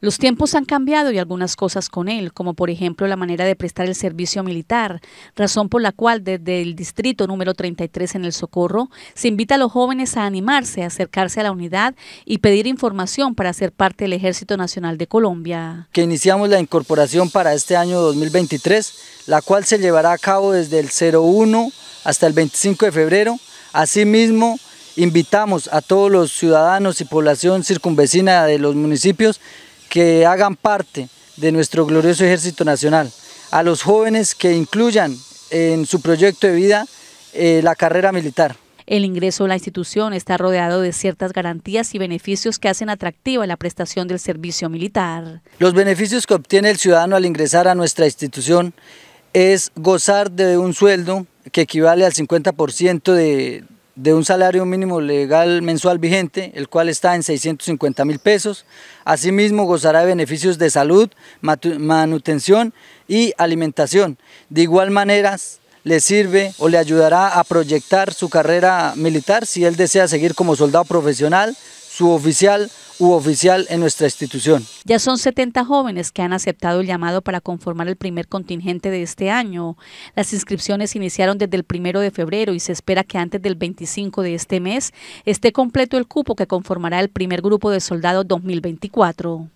Los tiempos han cambiado y algunas cosas con él, como por ejemplo la manera de prestar el servicio militar, razón por la cual desde el distrito número 33 en el Socorro se invita a los jóvenes a animarse, a acercarse a la unidad y pedir información para ser parte del Ejército Nacional de Colombia. Que iniciamos la incorporación para este año 2023, la cual se llevará a cabo desde el 01 hasta el 25 de febrero. Asimismo, invitamos a todos los ciudadanos y población circunvecina de los municipios que hagan parte de nuestro glorioso Ejército Nacional, a los jóvenes que incluyan en su proyecto de vida eh, la carrera militar. El ingreso a la institución está rodeado de ciertas garantías y beneficios que hacen atractiva la prestación del servicio militar. Los beneficios que obtiene el ciudadano al ingresar a nuestra institución es gozar de un sueldo que equivale al 50% de, de un salario mínimo legal mensual vigente, el cual está en 650 mil pesos. Asimismo, gozará de beneficios de salud, manutención y alimentación. De igual manera, le sirve o le ayudará a proyectar su carrera militar si él desea seguir como soldado profesional, oficial u oficial en nuestra institución. Ya son 70 jóvenes que han aceptado el llamado para conformar el primer contingente de este año. Las inscripciones iniciaron desde el primero de febrero y se espera que antes del 25 de este mes esté completo el cupo que conformará el primer grupo de soldados 2024.